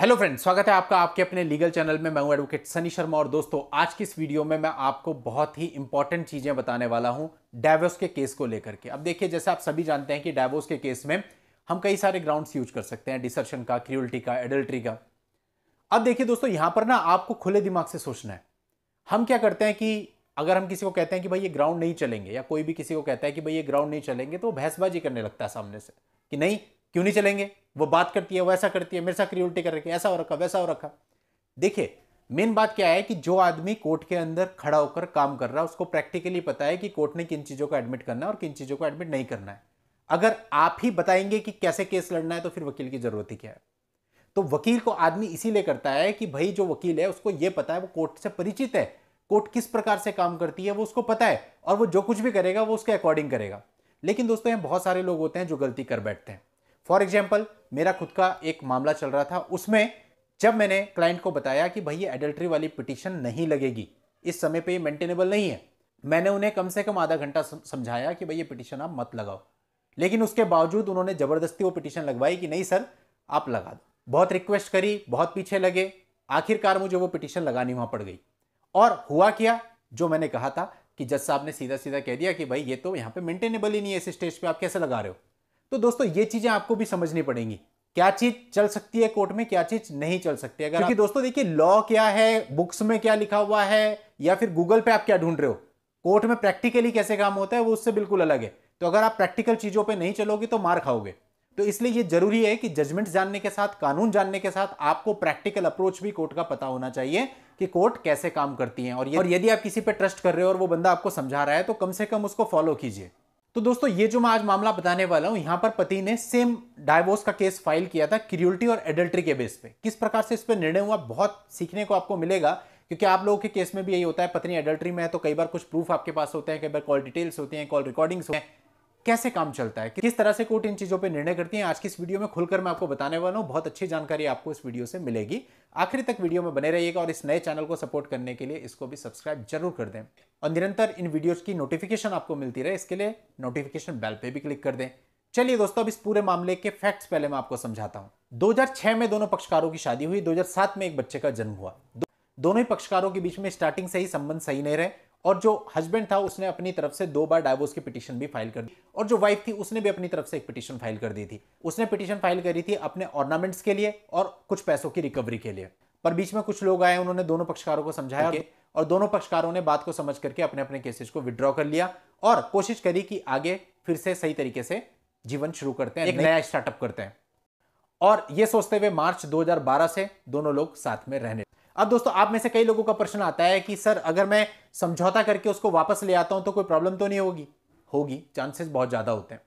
Hello friends स्वागत है आपका आपके अपने लीगल चैनल में मैं हूं एडवोकेट सनी शर्मा और दोस्तों आज की इस वीडियो में मैं आपको बहुत ही इंपॉर्टेंट चीज़ें बताने वाला हूं डाइवोर्स के केस को लेकर के अब देखिए जैसे आप सभी जानते हैं कि डायवोर्स के केस में हम कई सारे ग्राउंड्स यूज कर सकते हैं डिसर्शन का क्रियोल्टी का एडल्ट्री का अब देखिए दोस्तों यहाँ पर ना आपको खुले दिमाग से सोचना है हम क्या करते हैं कि अगर हम किसी को कहते हैं कि भाई ये ग्राउंड नहीं चलेंगे या कोई भी किसी को कहता है कि भाई ये ग्राउंड नहीं चलेंगे तो भैंसबाजी करने लगता है सामने से कि नहीं क्यों नहीं चलेंगे वो बात करती है वैसा करती है मेरे साथ क्रियोलिटी कर रखी ऐसा हो रखा वैसा हो रखा देखिए मेन बात क्या है कि जो आदमी कोर्ट के अंदर खड़ा होकर काम कर रहा है उसको प्रैक्टिकली पता है कि कोर्ट ने किन चीज़ों को एडमिट करना है और किन चीज़ों को एडमिट नहीं करना है अगर आप ही बताएंगे कि कैसे केस लड़ना है तो फिर वकील की ज़रूरत ही क्या है तो वकील को आदमी इसीलिए करता है कि भाई जो वकील है उसको ये पता है वो कोर्ट से परिचित है कोर्ट किस प्रकार से काम करती है वो उसको पता है और वो जो कुछ भी करेगा वो उसके अकॉर्डिंग करेगा लेकिन दोस्तों यहाँ बहुत सारे लोग होते हैं जो गलती कर बैठते हैं फॉर एग्जाम्पल मेरा खुद का एक मामला चल रहा था उसमें जब मैंने क्लाइंट को बताया कि भाई ये एडल्ट्री वाली पिटिशन नहीं लगेगी इस समय पे ये मेंटेनेबल नहीं है मैंने उन्हें कम से कम आधा घंटा समझाया कि भाई ये पिटिशन आप मत लगाओ लेकिन उसके बावजूद उन्होंने ज़बरदस्ती वो पिटिशन लगवाई कि नहीं सर आप लगा दो बहुत रिक्वेस्ट करी बहुत पीछे लगे आखिरकार मुझे वो पिटिशन लगानी वहाँ पड़ गई और हुआ क्या जो मैंने कहा था कि जज साहब ने सीधा सीधा कह दिया कि भाई ये तो यहाँ पे मेंटेनेबल ही नहीं है इस स्टेज पे आप कैसे लगा रहे हो तो दोस्तों ये चीज़ें आपको भी समझनी पड़ेंगी क्या चीज चल सकती है कोर्ट में क्या चीज नहीं चल सकती अगर क्योंकि दोस्तों देखिए लॉ क्या है बुक्स में क्या लिखा हुआ है या फिर गूगल पे आप क्या ढूंढ रहे हो कोर्ट में प्रैक्टिकली कैसे काम होता है वो उससे बिल्कुल अलग है तो अगर आप प्रैक्टिकल चीजों पे नहीं चलोगे तो मार खाओगे तो इसलिए ये जरूरी है कि जजमेंट जानने के साथ कानून जानने के साथ आपको प्रैक्टिकल अप्रोच भी कोर्ट का पता होना चाहिए कि कोर्ट कैसे काम करती है और, यदि आप किसी पर ट्रस्ट कर रहे हो और वो बंदा आपको समझा रहा है तो कम से कम उसको फॉलो कीजिए तो दोस्तों ये जो मैं आज मामला बताने वाला हूं यहां पर पति ने सेम डायवोर्स का केस फाइल किया था क्रियोलिटी और एडल्ट्री के बेस पे किस प्रकार से इस पर निर्णय हुआ बहुत सीखने को आपको मिलेगा क्योंकि आप लोगों के केस में भी यही होता है पत्नी एडल्ट्री में है तो कई बार कुछ प्रूफ आपके पास होते हैं कई बार कॉल डिटेल्स होते हैं कॉल रिकॉर्डिंग्स होते हैं कैसे काम चलता है किस तरह से कोर्ट इन चीज़ों पर निर्णय करती है आज की इस वीडियो में खुलकर मैं आपको बताने वाला हूँ बहुत अच्छी जानकारी आपको इस वीडियो से मिलेगी आखिरी तक वीडियो में बने रहिएगा और इस नए चैनल को सपोर्ट करने के लिए इसको भी सब्सक्राइब जरूर कर दें और निरंतर इन वीडियोज की नोटिफिकेशन आपको मिलती रहे इसके लिए नोटिफिकेशन बेल पर भी क्लिक कर दें चलिए दोस्तों अब इस पूरे मामले के फैक्ट्स पहले मैं आपको समझाता हूँ 2006 में दोनों पक्षकारों की शादी हुई 2007 में एक बच्चे का जन्म हुआ दोनों ही पक्षकारों के बीच में स्टार्टिंग से ही संबंध सही नहीं रहे और जो हस्बैंड था उसने अपनी तरफ से दो बार डाइवोर्स की पिटीशन भी फाइल कर दी और जो वाइफ थी उसने भी अपनी तरफ से एक पिटीशन फाइल कर दी थी उसने पिटीशन फाइल करी थी अपने ऑर्नामेंट्स के लिए और कुछ पैसों की रिकवरी के लिए पर बीच में कुछ लोग आए उन्होंने दोनों पक्षकारों को समझाया okay. और दोनों पक्षकारों ने बात को समझ करके अपने अपने केसेस को विड्रॉ कर लिया और कोशिश करी कि आगे फिर से सही तरीके से जीवन शुरू करते हैं एक नया स्टार्टअप करते हैं और ये सोचते हुए मार्च 2012 से दोनों लोग साथ में रहने अब दोस्तों आप में से कई लोगों का प्रश्न आता है कि सर अगर मैं समझौता करके उसको वापस ले आता हूं तो कोई प्रॉब्लम तो नहीं होगी होगी चांसेस बहुत ज़्यादा होते हैं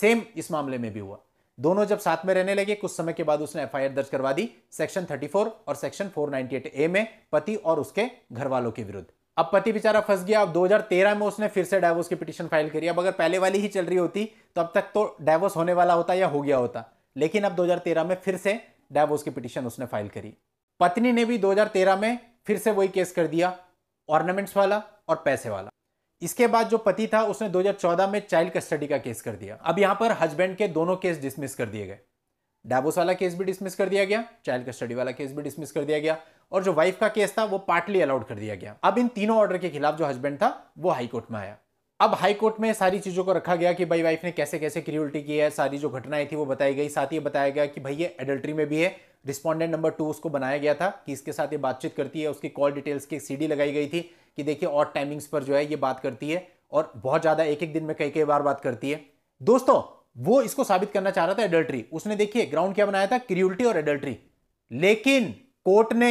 सेम इस मामले में भी हुआ दोनों जब साथ में रहने लगे कुछ समय के बाद उसने एफआईआर दर्ज करवा दी सेक्शन 34 और सेक्शन 498 ए में पति और उसके घर वालों के विरुद्ध अब पति बेचारा फंस गया अब 2013 में उसने फिर से डायवोर्स की पिटीशन फाइल करी अब अगर पहले वाली ही चल रही होती तो अब तक तो डायवोर्स होने वाला होता या हो गया होता लेकिन अब 2013 में फिर से डायवोर्स की पिटीशन उसने फाइल करी पत्नी ने भी 2013 में फिर से वही केस कर दिया ऑर्नामेंट्स वाला और पैसे वाला इसके बाद जो पति था उसने 2014 में चाइल्ड कस्टडी का केस कर दिया अब यहां पर हस्बैंड के दोनों केस डिसमिस कर दिए गए डाबोस वाला केस भी डिसमिस कर दिया गया चाइल्ड कस्टडी वाला केस भी डिसमिस कर दिया गया और जो वाइफ का केस था वो पार्टली अलाउड कर दिया गया अब इन तीनों ऑर्डर के खिलाफ जो हस्बैंड था वो हाईकोर्ट में आया अब हाईकोर्ट में सारी चीज़ों को रखा गया कि भाई वाइफ ने कैसे कैसे क्रियोल्टी की है सारी जो घटनाएं थी वो बताई गई साथ ही बताया गया कि भाई ये एडल्ट्री में भी है रिस्पॉन्डेंट नंबर टू उसको बनाया गया था कि इसके साथ ये बातचीत करती है उसकी कॉल डिटेल्स की सी सीडी लगाई गई थी कि देखिए और टाइमिंग्स पर जो है ये बात करती है और बहुत ज़्यादा एक एक दिन में कई कई बार बात करती है दोस्तों वो इसको साबित करना चाह रहा था एडल्ट्री उसने देखिए ग्राउंड क्या बनाया था क्रियूलिटी और एडल्ट्री लेकिन कोर्ट ने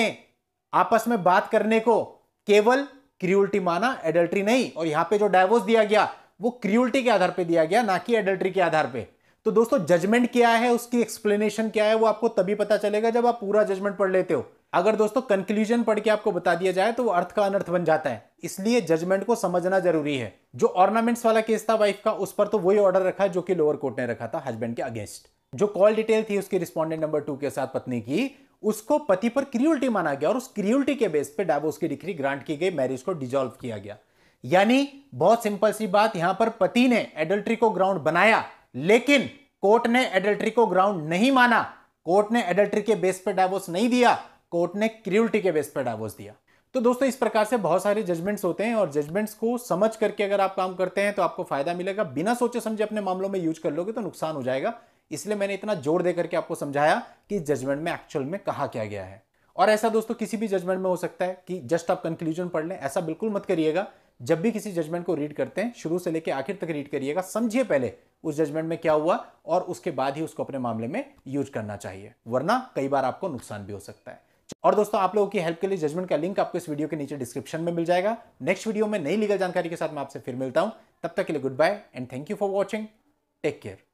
आपस में बात करने को केवल क्रियूलिटी माना एडल्ट्री नहीं और यहाँ पे जो डायवोर्स दिया गया वो क्रियूलिटी के आधार पे दिया गया ना कि एडल्ट्री के आधार पे तो दोस्तों जजमेंट क्या है उसकी एक्सप्लेनेशन क्या है वो आपको तभी पता चलेगा जब आप पूरा जजमेंट पढ़ लेते हो अगर दोस्तों कंक्लूजन पढ़ के आपको बता दिया जाए तो वो अर्थ का अनर्थ बन जाता है इसलिए जजमेंट को समझना जरूरी है जो ऑर्नामेंट्स वाला केस था वाइफ का उस पर तो वही ऑर्डर रखा जो कि लोअर कोर्ट ने रखा था हस्बैंड के अगेंस्ट जो कॉल डिटेल थी उसकी रिस्पॉन्डेंट नंबर टू के साथ पत्नी की उसको पति पर क्रियुलटी माना गया और उस क्रियुलटी के बेस पे डावोस की डिग्री ग्रांट की गई मैरिज को डिजोल्व किया गया यानी बहुत सिंपल सी बात यहां पर पति ने एडल्ट्री को ग्राउंड बनाया लेकिन कोर्ट ने एडल्ट्री को ग्राउंड नहीं माना कोर्ट ने एडल्ट्री के बेस पर डाइवोर्स नहीं दिया कोर्ट ने क्रियोल्टी के बेस पर डाइवोर्स दिया तो दोस्तों इस प्रकार से बहुत सारे जजमेंट्स होते हैं और जजमेंट्स को समझ करके अगर आप काम करते हैं तो आपको फायदा मिलेगा बिना सोचे समझे अपने मामलों में यूज कर लोगे तो नुकसान हो जाएगा इसलिए मैंने इतना जोर देकर के आपको समझाया कि जजमेंट में एक्चुअल में कहा क्या गया है और ऐसा दोस्तों किसी भी जजमेंट में हो सकता है कि जस्ट आप कंक्लूजन पढ़ लें ऐसा बिल्कुल मत करिएगा जब भी किसी जजमेंट को रीड करते हैं शुरू से लेकर आखिर तक रीड करिएगा समझिए पहले उस जजमेंट में क्या हुआ और उसके बाद ही उसको अपने मामले में यूज करना चाहिए वरना कई बार आपको नुकसान भी हो सकता है और दोस्तों आप लोगों की हेल्प के लिए जजमेंट का लिंक आपको इस वीडियो के नीचे डिस्क्रिप्शन में मिल जाएगा नेक्स्ट वीडियो में नई लीगल जानकारी के साथ मैं आपसे फिर मिलता हूं तब तक के लिए goodbye and thank you for watching take care